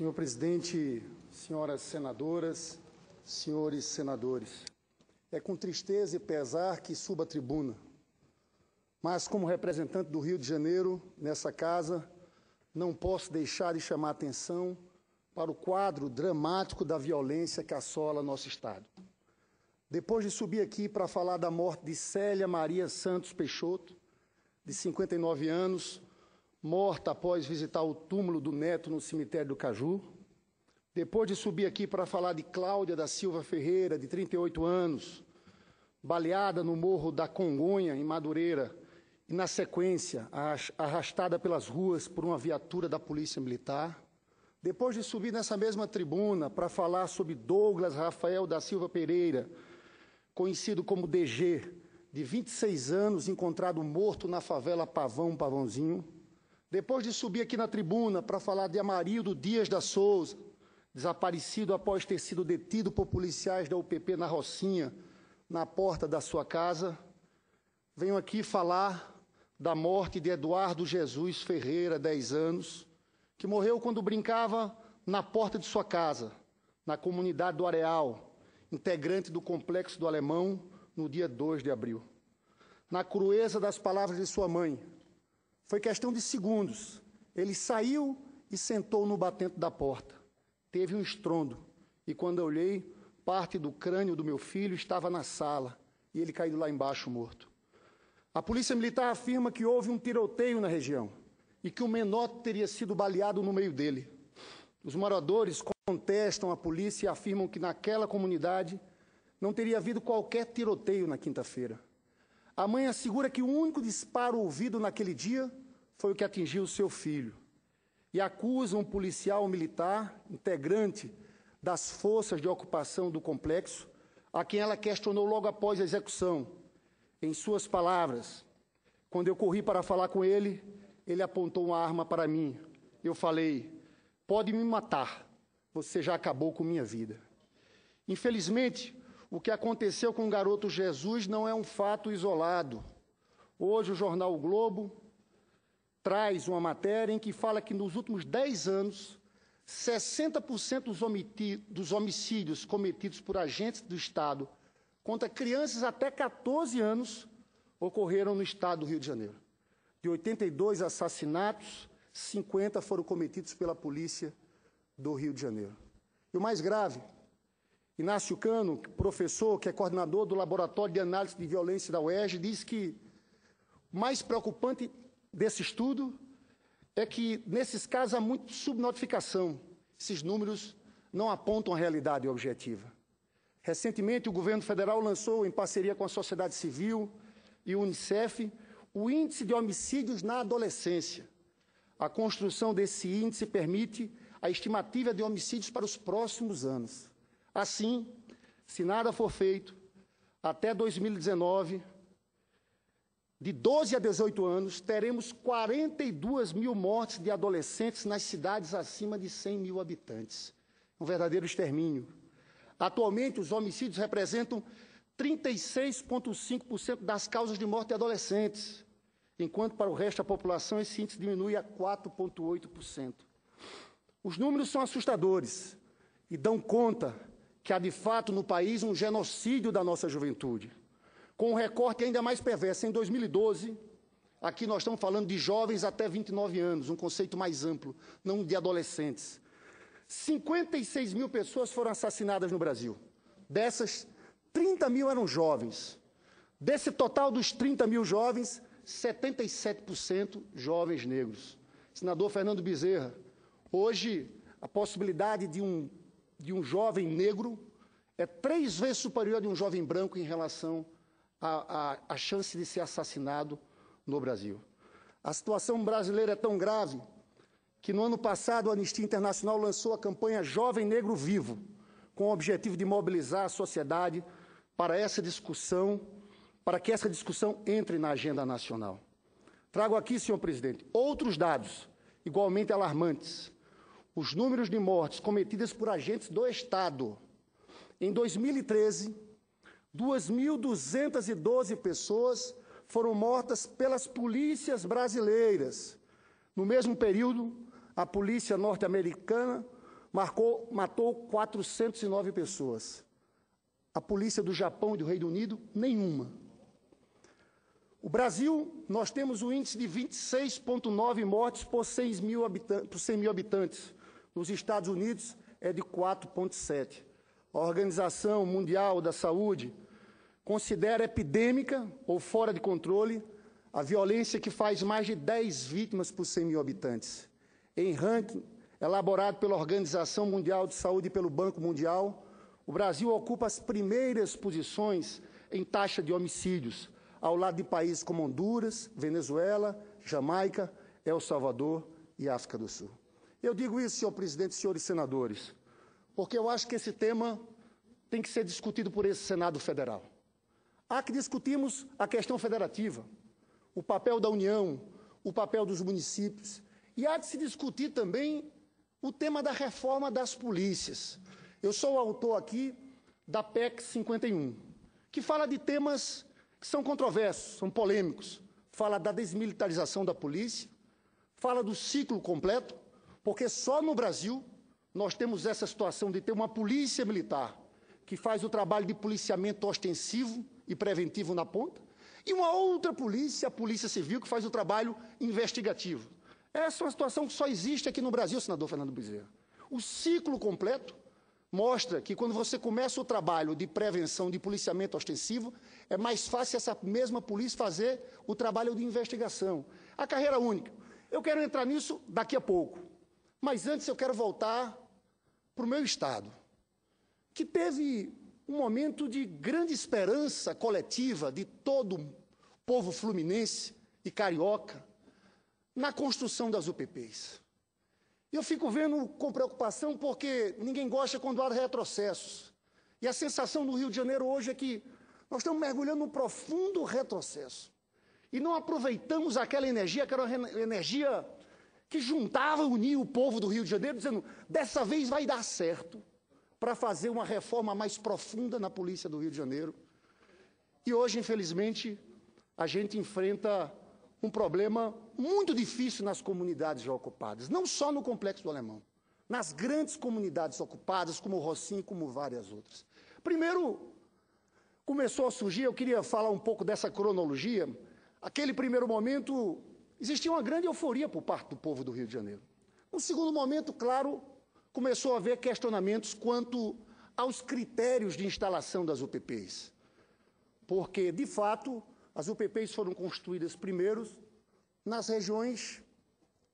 Senhor presidente, senhoras senadoras, senhores senadores, é com tristeza e pesar que subo a tribuna, mas como representante do Rio de Janeiro nessa casa, não posso deixar de chamar atenção para o quadro dramático da violência que assola nosso estado. Depois de subir aqui para falar da morte de Célia Maria Santos Peixoto, de 59 anos, morta após visitar o túmulo do neto no cemitério do Caju. Depois de subir aqui para falar de Cláudia da Silva Ferreira, de 38 anos, baleada no morro da Congonha, em Madureira, e na sequência, arrastada pelas ruas por uma viatura da Polícia Militar. Depois de subir nessa mesma tribuna para falar sobre Douglas Rafael da Silva Pereira, conhecido como DG, de 26 anos, encontrado morto na favela Pavão Pavãozinho, depois de subir aqui na tribuna para falar de Amarildo Dias da Souza, desaparecido após ter sido detido por policiais da UPP na Rocinha, na porta da sua casa, venho aqui falar da morte de Eduardo Jesus Ferreira, 10 anos, que morreu quando brincava na porta de sua casa, na comunidade do Areal, integrante do Complexo do Alemão, no dia 2 de abril. Na crueza das palavras de sua mãe, foi questão de segundos. Ele saiu e sentou no batente da porta. Teve um estrondo. E quando eu olhei, parte do crânio do meu filho estava na sala e ele caiu lá embaixo morto. A polícia militar afirma que houve um tiroteio na região e que o menor teria sido baleado no meio dele. Os moradores contestam a polícia e afirmam que naquela comunidade não teria havido qualquer tiroteio na quinta-feira. A mãe assegura que o único disparo ouvido naquele dia foi o que atingiu seu filho. E acusa um policial militar, integrante das forças de ocupação do complexo, a quem ela questionou logo após a execução. Em suas palavras, quando eu corri para falar com ele, ele apontou uma arma para mim. Eu falei: pode me matar, você já acabou com minha vida. Infelizmente, o que aconteceu com o garoto Jesus não é um fato isolado. Hoje, o jornal o Globo traz uma matéria em que fala que nos últimos 10 anos, 60% dos, dos homicídios cometidos por agentes do Estado contra crianças até 14 anos ocorreram no Estado do Rio de Janeiro. De 82 assassinatos, 50 foram cometidos pela polícia do Rio de Janeiro. E o mais grave, Inácio Cano, professor, que é coordenador do Laboratório de Análise de Violência da UERJ, diz que o mais preocupante desse estudo é que, nesses casos, há muita subnotificação. Esses números não apontam a realidade objetiva. Recentemente, o governo federal lançou, em parceria com a sociedade civil e o Unicef, o Índice de Homicídios na Adolescência. A construção desse índice permite a estimativa de homicídios para os próximos anos. Assim, se nada for feito, até 2019, de 12 a 18 anos, teremos 42 mil mortes de adolescentes nas cidades acima de 100 mil habitantes. Um verdadeiro extermínio. Atualmente, os homicídios representam 36,5% das causas de morte de adolescentes, enquanto para o resto da população esse índice diminui a 4,8%. Os números são assustadores e dão conta que há de fato no país um genocídio da nossa juventude com um recorte ainda mais perverso. Em 2012, aqui nós estamos falando de jovens até 29 anos, um conceito mais amplo, não de adolescentes. 56 mil pessoas foram assassinadas no Brasil. Dessas, 30 mil eram jovens. Desse total dos 30 mil jovens, 77% jovens negros. Senador Fernando Bezerra, hoje a possibilidade de um, de um jovem negro é três vezes superior a de um jovem branco em relação a, a, a chance de ser assassinado no Brasil. A situação brasileira é tão grave que no ano passado a Anistia Internacional lançou a campanha Jovem Negro Vivo, com o objetivo de mobilizar a sociedade para essa discussão, para que essa discussão entre na agenda nacional. Trago aqui, senhor presidente, outros dados igualmente alarmantes. Os números de mortes cometidas por agentes do Estado. Em 2013, 2.212 pessoas foram mortas pelas polícias brasileiras. No mesmo período, a polícia norte-americana marcou, matou 409 pessoas. A polícia do Japão e do Reino Unido, nenhuma. O Brasil, nós temos o um índice de 26,9 mortes por 100 mil habitantes. Nos Estados Unidos, é de 4,7 a Organização Mundial da Saúde considera epidêmica ou fora de controle a violência que faz mais de 10 vítimas por 100 mil habitantes. Em ranking elaborado pela Organização Mundial de Saúde e pelo Banco Mundial, o Brasil ocupa as primeiras posições em taxa de homicídios, ao lado de países como Honduras, Venezuela, Jamaica, El Salvador e África do Sul. Eu digo isso, senhor presidente, senhores senadores, porque eu acho que esse tema tem que ser discutido por esse Senado Federal. Há que discutirmos a questão federativa, o papel da União, o papel dos municípios, e há de se discutir também o tema da reforma das polícias. Eu sou o autor aqui da PEC 51, que fala de temas que são controversos, são polêmicos. Fala da desmilitarização da polícia, fala do ciclo completo, porque só no Brasil nós temos essa situação de ter uma polícia militar que faz o trabalho de policiamento ostensivo e preventivo na ponta, e uma outra polícia, a Polícia Civil, que faz o trabalho investigativo. Essa é uma situação que só existe aqui no Brasil, senador Fernando Bezerra. O ciclo completo mostra que quando você começa o trabalho de prevenção de policiamento ostensivo, é mais fácil essa mesma polícia fazer o trabalho de investigação. A carreira única. Eu quero entrar nisso daqui a pouco. Mas antes eu quero voltar para o meu Estado, que teve um momento de grande esperança coletiva de todo o povo fluminense e carioca na construção das UPPs. Eu fico vendo com preocupação porque ninguém gosta quando há retrocessos. E a sensação no Rio de Janeiro hoje é que nós estamos mergulhando num profundo retrocesso. E não aproveitamos aquela energia, que era uma energia que juntava, unia o povo do Rio de Janeiro, dizendo: dessa vez vai dar certo para fazer uma reforma mais profunda na polícia do Rio de Janeiro. E hoje, infelizmente, a gente enfrenta um problema muito difícil nas comunidades já ocupadas, não só no complexo do Alemão, nas grandes comunidades ocupadas, como Rocinho, como várias outras. Primeiro, começou a surgir, eu queria falar um pouco dessa cronologia, aquele primeiro momento Existia uma grande euforia por parte do povo do Rio de Janeiro. No segundo momento, claro, começou a haver questionamentos quanto aos critérios de instalação das UPPs. Porque, de fato, as UPPs foram construídas primeiros nas regiões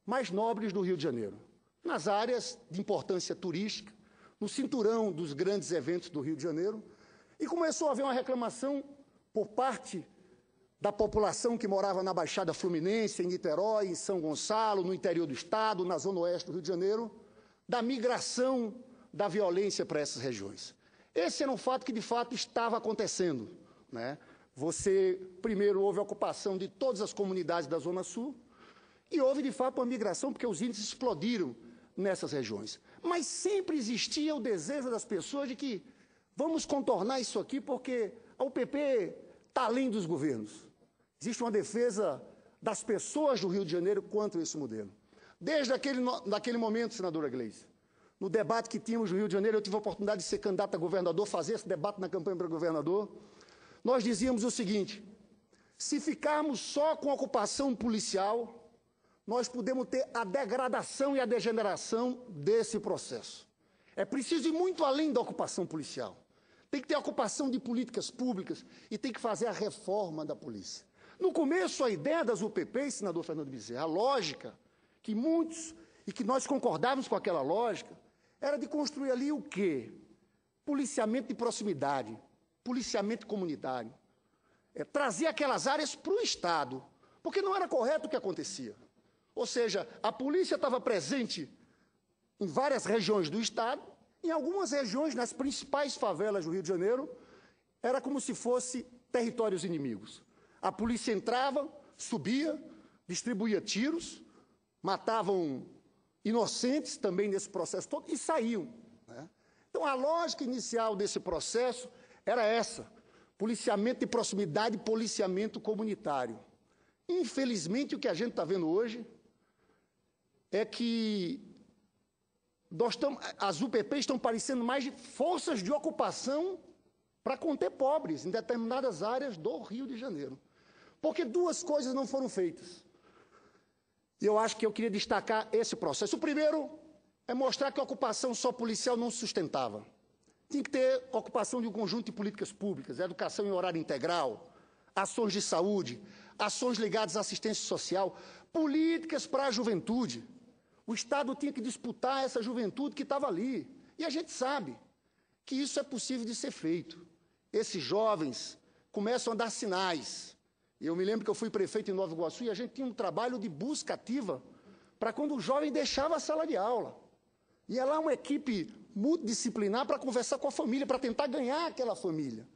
mais nobres do Rio de Janeiro, nas áreas de importância turística, no cinturão dos grandes eventos do Rio de Janeiro, e começou a haver uma reclamação por parte da população que morava na Baixada Fluminense, em Niterói, em São Gonçalo, no interior do estado, na zona oeste do Rio de Janeiro, da migração da violência para essas regiões. Esse era um fato que de fato estava acontecendo, né? Você primeiro houve a ocupação de todas as comunidades da zona sul e houve de fato uma migração porque os índices explodiram nessas regiões. Mas sempre existia o desejo das pessoas de que vamos contornar isso aqui porque a UPP está além dos governos. Existe uma defesa das pessoas do Rio de Janeiro quanto a esse modelo. Desde aquele, naquele momento, senadora Gleice, no debate que tínhamos no Rio de Janeiro, eu tive a oportunidade de ser candidato a governador, fazer esse debate na campanha para governador. Nós dizíamos o seguinte: se ficarmos só com a ocupação policial, nós podemos ter a degradação e a degeneração desse processo. É preciso ir muito além da ocupação policial. Tem que ter a ocupação de políticas públicas e tem que fazer a reforma da polícia. No começo, a ideia das UPPs, senador Fernando Bezerra, a lógica que muitos, e que nós concordávamos com aquela lógica, era de construir ali o quê? Policiamento de proximidade, policiamento comunitário. É, trazer aquelas áreas para o Estado, porque não era correto o que acontecia. Ou seja, a polícia estava presente em várias regiões do Estado, em algumas regiões, nas principais favelas do Rio de Janeiro, era como se fosse territórios inimigos. A polícia entrava, subia, distribuía tiros, matavam inocentes também nesse processo todo e saíam. Né? Então, a lógica inicial desse processo era essa: policiamento de proximidade, policiamento comunitário. Infelizmente, o que a gente está vendo hoje é que nós tam, as UPPs estão parecendo mais de forças de ocupação para conter pobres em determinadas áreas do Rio de Janeiro. Porque duas coisas não foram feitas. E eu acho que eu queria destacar esse processo. O primeiro é mostrar que a ocupação só policial não sustentava. Tinha que ter ocupação de um conjunto de políticas públicas, educação em horário integral, ações de saúde, ações ligadas à assistência social, políticas para a juventude. O Estado tinha que disputar essa juventude que estava ali. E a gente sabe que isso é possível de ser feito. Esses jovens começam a dar sinais eu me lembro que eu fui prefeito em Nova Iguaçu e a gente tinha um trabalho de busca ativa para quando o jovem deixava a sala de aula. Ia é lá uma equipe multidisciplinar para conversar com a família, para tentar ganhar aquela família.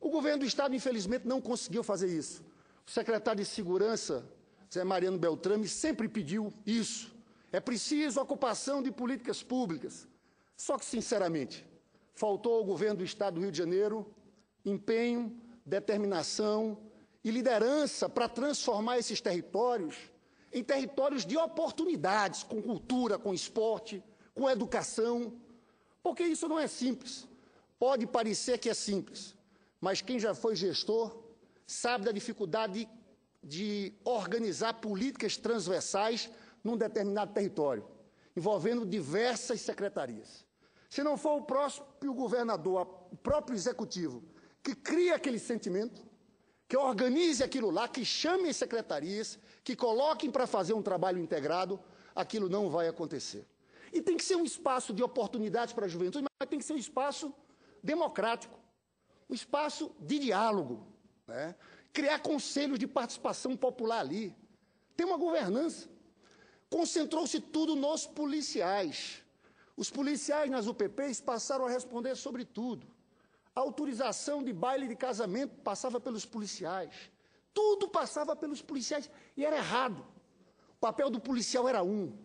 O governo do Estado, infelizmente, não conseguiu fazer isso. O secretário de Segurança, Zé Mariano Beltrame, sempre pediu isso. É preciso ocupação de políticas públicas. Só que, sinceramente, faltou ao governo do Estado do Rio de Janeiro empenho, determinação e liderança para transformar esses territórios em territórios de oportunidades, com cultura, com esporte, com educação, porque isso não é simples. Pode parecer que é simples, mas quem já foi gestor sabe da dificuldade de, organizar políticas transversais num determinado território, envolvendo diversas secretarias. Se não for o próprio governador, o próprio executivo, que cria aquele sentimento, que organize aquilo lá, que chame as secretarias, que coloquem para fazer um trabalho integrado, aquilo não vai acontecer. E tem que ser um espaço de oportunidades para a juventude, mas tem que ser um espaço democrático, um espaço de diálogo, né? criar conselhos de participação popular ali, ter uma governança. Concentrou-se tudo nos policiais. Os policiais nas UPPs passaram a responder sobre tudo. A autorização de baile de casamento passava pelos policiais. Tudo passava pelos policiais e era errado. O papel do policial era um.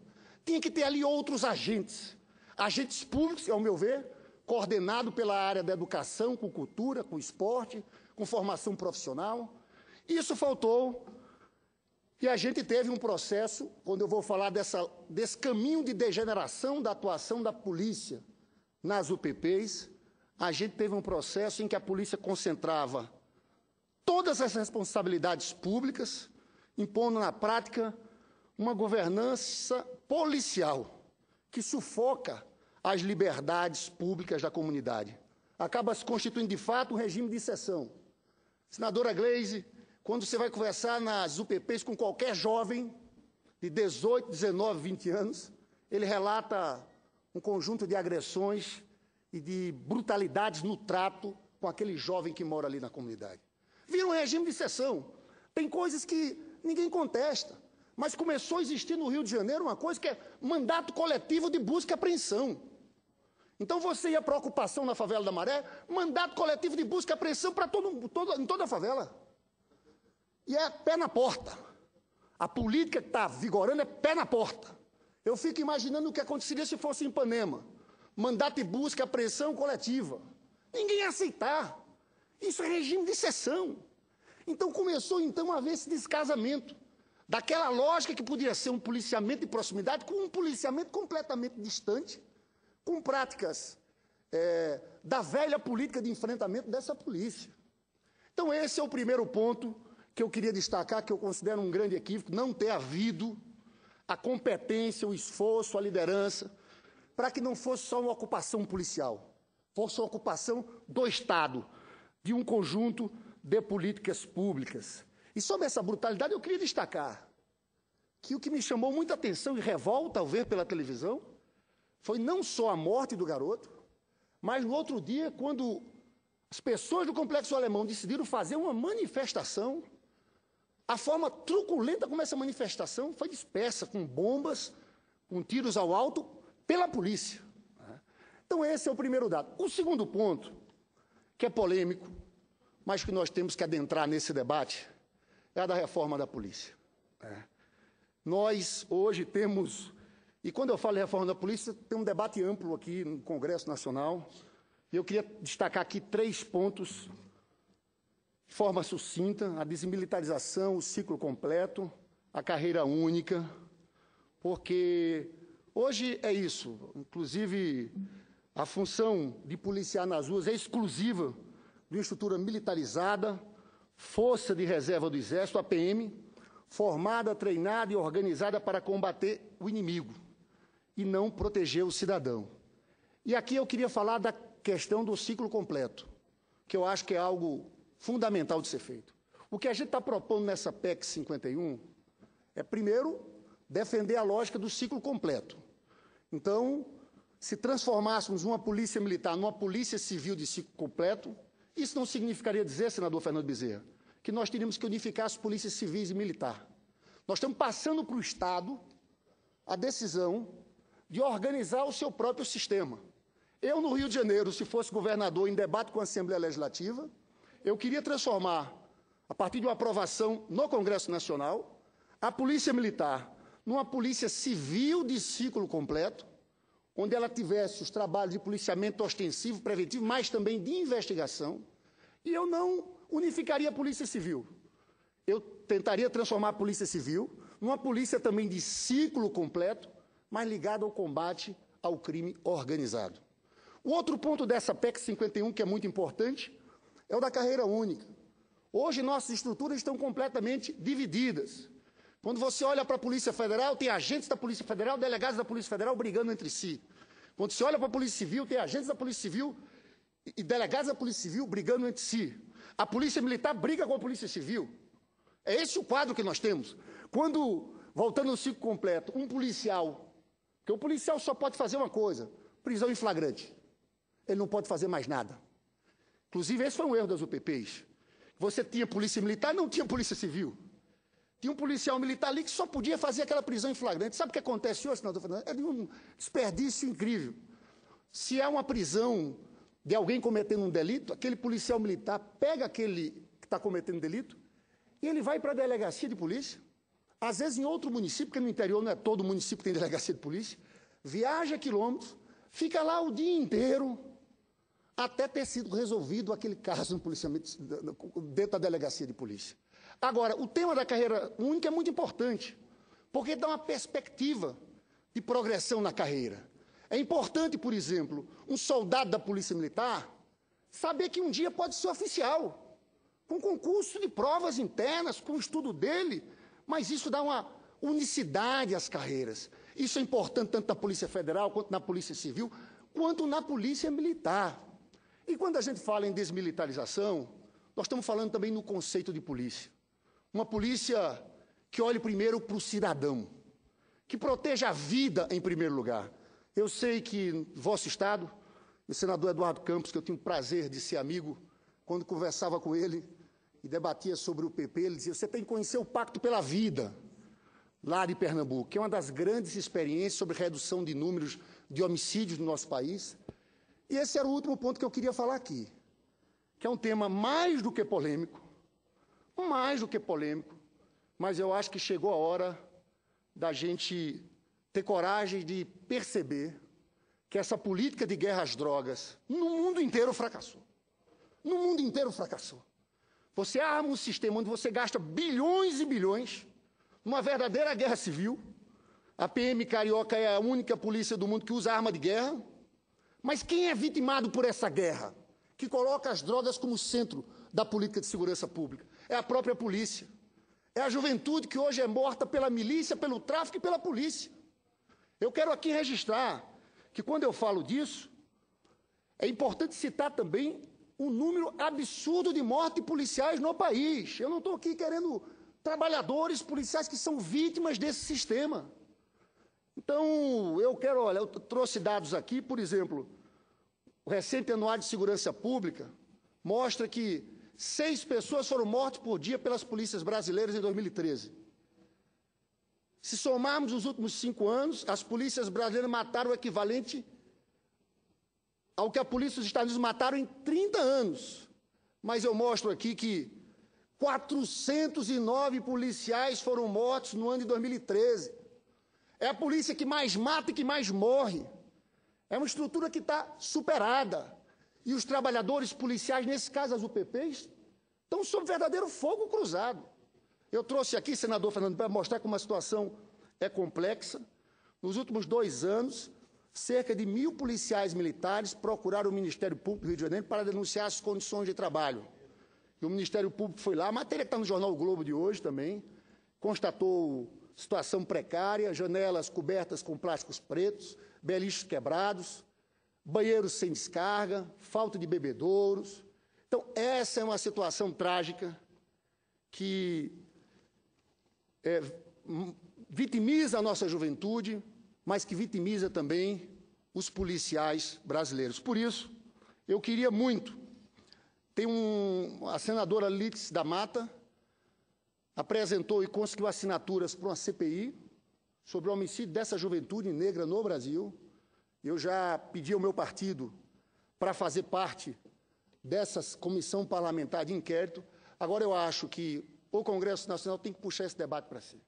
Tinha que ter ali outros agentes. Agentes públicos, ao meu ver, coordenado pela área da educação, com cultura, com esporte, com formação profissional. Isso faltou. E a gente teve um processo, quando eu vou falar dessa, desse caminho de degeneração da atuação da polícia nas UPPs, a gente teve um processo em que a polícia concentrava todas as responsabilidades públicas, impondo na prática uma governança policial que sufoca as liberdades públicas da comunidade. Acaba se constituindo, de fato, um regime de exceção. Senadora Gleise, quando você vai conversar nas UPPs com qualquer jovem de 18, 19, 20 anos, ele relata um conjunto de agressões e de brutalidades no trato com aquele jovem que mora ali na comunidade. Vira um regime de exceção. Tem coisas que ninguém contesta, mas começou a existir no Rio de Janeiro uma coisa que é mandato coletivo de busca e apreensão. Então você ia para a ocupação na favela da Maré, mandato coletivo de busca e apreensão para todo, todo, em toda a favela. E é pé na porta. A política que está vigorando é pé na porta. Eu fico imaginando o que aconteceria se fosse em Ipanema mandato e busca, apreensão coletiva. Ninguém ia aceitar. Isso é regime de exceção. Então começou então a haver esse descasamento daquela lógica que poderia ser um policiamento de proximidade com um policiamento completamente distante, com práticas é, da velha política de enfrentamento dessa polícia. Então esse é o primeiro ponto que eu queria destacar, que eu considero um grande equívoco, não ter havido a competência, o esforço, a liderança para que não fosse só uma ocupação policial, fosse uma ocupação do Estado, de um conjunto de políticas públicas. E sobre essa brutalidade, eu queria destacar que o que me chamou muita atenção e revolta ao ver pela televisão foi não só a morte do garoto, mas no outro dia, quando as pessoas do Complexo Alemão decidiram fazer uma manifestação, a forma truculenta como essa manifestação foi dispersa, com bombas, com tiros ao alto, pela polícia. Né? Então, esse é o primeiro dado. O segundo ponto, que é polêmico, mas que nós temos que adentrar nesse debate, é a da reforma da polícia. Né? Nós, hoje, temos. E quando eu falo em reforma da polícia, tem um debate amplo aqui no Congresso Nacional. E eu queria destacar aqui três pontos de forma sucinta: a desmilitarização, o ciclo completo, a carreira única, porque Hoje é isso. Inclusive, a função de policiar nas ruas é exclusiva de uma estrutura militarizada, força de reserva do Exército, a PM, formada, treinada e organizada para combater o inimigo e não proteger o cidadão. E aqui eu queria falar da questão do ciclo completo, que eu acho que é algo fundamental de ser feito. O que a gente está propondo nessa PEC 51 é, primeiro, defender a lógica do ciclo completo. Então, se transformássemos uma polícia militar numa polícia civil de ciclo completo, isso não significaria dizer, senador Fernando Bezerra, que nós teríamos que unificar as polícias civis e militar. Nós estamos passando para o Estado a decisão de organizar o seu próprio sistema. Eu, no Rio de Janeiro, se fosse governador, em debate com a Assembleia Legislativa, eu queria transformar, a partir de uma aprovação no Congresso Nacional, a Polícia Militar numa polícia civil de ciclo completo, onde ela tivesse os trabalhos de policiamento ostensivo, preventivo, mas também de investigação, e eu não unificaria a polícia civil. Eu tentaria transformar a polícia civil numa polícia também de ciclo completo, mas ligada ao combate ao crime organizado. O outro ponto dessa PEC 51 que é muito importante é o da carreira única. Hoje nossas estruturas estão completamente divididas. Quando você olha para a Polícia Federal, tem agentes da Polícia Federal, delegados da Polícia Federal brigando entre si. Quando você olha para a Polícia Civil, tem agentes da Polícia Civil e delegados da Polícia Civil brigando entre si. A Polícia Militar briga com a Polícia Civil. É esse o quadro que nós temos. Quando, voltando ao ciclo completo, um policial, porque o policial só pode fazer uma coisa, prisão em flagrante. Ele não pode fazer mais nada. Inclusive, esse foi um erro das UPPs. Você tinha polícia militar, não tinha polícia civil. Tinha um policial militar ali que só podia fazer aquela prisão em flagrante. Sabe o que acontece hoje, senador Fernando? É de um desperdício incrível. Se é uma prisão de alguém cometendo um delito, aquele policial militar pega aquele que está cometendo delito e ele vai para a delegacia de polícia, às vezes em outro município, porque no interior não é todo município que tem delegacia de polícia, viaja quilômetros, fica lá o dia inteiro até ter sido resolvido aquele caso no policiamento, dentro da delegacia de polícia. Agora, o tema da carreira única é muito importante, porque dá uma perspectiva de progressão na carreira. É importante, por exemplo, um soldado da Polícia Militar saber que um dia pode ser oficial, com concurso de provas internas, com o estudo dele, mas isso dá uma unicidade às carreiras. Isso é importante tanto na Polícia Federal, quanto na Polícia Civil, quanto na Polícia Militar. E quando a gente fala em desmilitarização, nós estamos falando também no conceito de polícia. Uma polícia que olhe primeiro para o cidadão, que proteja a vida em primeiro lugar. Eu sei que vosso Estado, o senador Eduardo Campos, que eu tenho o prazer de ser amigo, quando conversava com ele e debatia sobre o PP, ele dizia: você tem que conhecer o Pacto pela Vida, lá de Pernambuco, que é uma das grandes experiências sobre redução de números de homicídios no nosso país. E esse era o último ponto que eu queria falar aqui, que é um tema mais do que polêmico, mais do que polêmico, mas eu acho que chegou a hora da gente ter coragem de perceber que essa política de guerra às drogas no mundo inteiro fracassou. No mundo inteiro fracassou. Você arma um sistema onde você gasta bilhões e bilhões, numa verdadeira guerra civil. A PM carioca é a única polícia do mundo que usa arma de guerra. Mas quem é vitimado por essa guerra? Que coloca as drogas como centro da política de segurança pública. É a própria polícia. É a juventude que hoje é morta pela milícia, pelo tráfico e pela polícia. Eu quero aqui registrar que quando eu falo disso, é importante citar também um número absurdo de mortes de policiais no país. Eu não estou aqui querendo trabalhadores policiais que são vítimas desse sistema. Então, eu quero, olha, eu trouxe dados aqui, por exemplo, o recente Anuário de Segurança Pública mostra que Seis pessoas foram mortas por dia pelas polícias brasileiras em 2013. Se somarmos os últimos cinco anos, as polícias brasileiras mataram o equivalente ao que a polícia dos Estados Unidos mataram em 30 anos. Mas eu mostro aqui que 409 policiais foram mortos no ano de 2013. É a polícia que mais mata e que mais morre. É uma estrutura que está superada. E os trabalhadores policiais, nesse caso as UPPs, estão sob verdadeiro fogo cruzado. Eu trouxe aqui, senador Fernando, para mostrar como a situação é complexa. Nos últimos dois anos, cerca de mil policiais militares procuraram o Ministério Público do Rio de Janeiro para denunciar as condições de trabalho. E o Ministério Público foi lá, a matéria está no jornal o Globo de hoje também, constatou situação precária, janelas cobertas com plásticos pretos, beliches quebrados, banheiros sem descarga, falta de bebedouros. Então, essa é uma situação trágica que é, vitimiza a nossa juventude, mas que vitimiza também os policiais brasileiros. Por isso, eu queria muito. Tem um, a senadora Litz da Mata apresentou e conseguiu assinaturas para uma CPI sobre o homicídio dessa juventude negra no Brasil. Eu já pedi ao meu partido para fazer parte dessa comissão parlamentar de inquérito. Agora eu acho que o Congresso Nacional tem que puxar esse debate para si.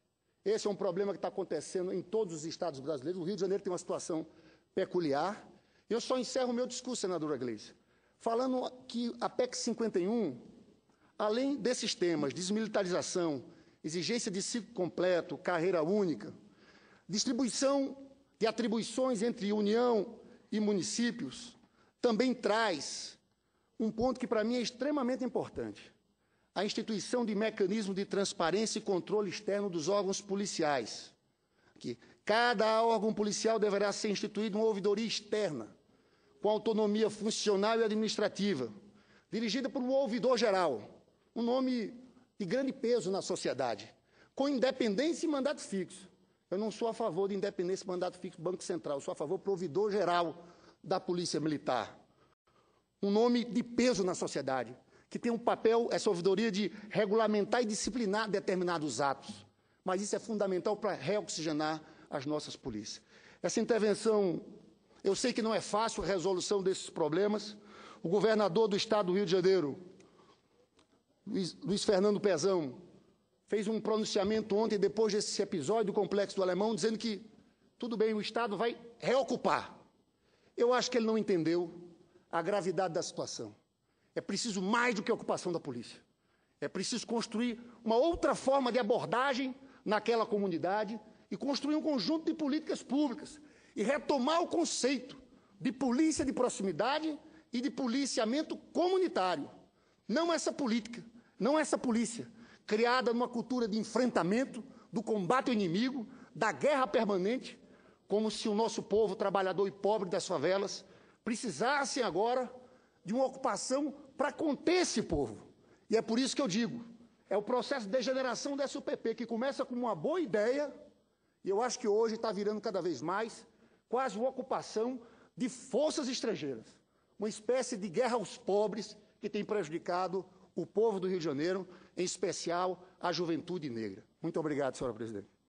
Esse é um problema que está acontecendo em todos os estados brasileiros. O Rio de Janeiro tem uma situação peculiar. Eu só encerro o meu discurso, senadora Gleice, falando que a PEC 51, além desses temas, desmilitarização, exigência de ciclo completo, carreira única, distribuição de atribuições entre União e municípios também traz um ponto que para mim é extremamente importante: a instituição de mecanismo de transparência e controle externo dos órgãos policiais. Que cada órgão policial deverá ser instituído uma ouvidoria externa, com autonomia funcional e administrativa, dirigida por um ouvidor geral, um nome de grande peso na sociedade, com independência e mandato fixo. Eu não sou a favor de independência, mandato fixo do Banco Central, eu sou a favor do Provedor geral da Polícia Militar. Um nome de peso na sociedade, que tem um papel, essa é ouvidoria, de regulamentar e disciplinar determinados atos. Mas isso é fundamental para reoxigenar as nossas polícias. Essa intervenção, eu sei que não é fácil a resolução desses problemas. O governador do estado do Rio de Janeiro, Luiz, Luiz Fernando Pezão, fez um pronunciamento ontem, depois desse episódio do complexo do alemão, dizendo que tudo bem, o Estado vai reocupar. Eu acho que ele não entendeu a gravidade da situação. É preciso mais do que a ocupação da polícia. É preciso construir uma outra forma de abordagem naquela comunidade e construir um conjunto de políticas públicas e retomar o conceito de polícia de proximidade e de policiamento comunitário. Não essa política, não essa polícia criada numa cultura de enfrentamento, do combate ao inimigo, da guerra permanente, como se o nosso povo trabalhador e pobre das favelas precisassem agora de uma ocupação para conter esse povo. E é por isso que eu digo, é o processo de degeneração dessa UPP, que começa com uma boa ideia, e eu acho que hoje está virando cada vez mais, quase uma ocupação de forças estrangeiras. Uma espécie de guerra aos pobres que tem prejudicado o povo do Rio de Janeiro em especial à juventude negra. Muito obrigado, senhora presidente.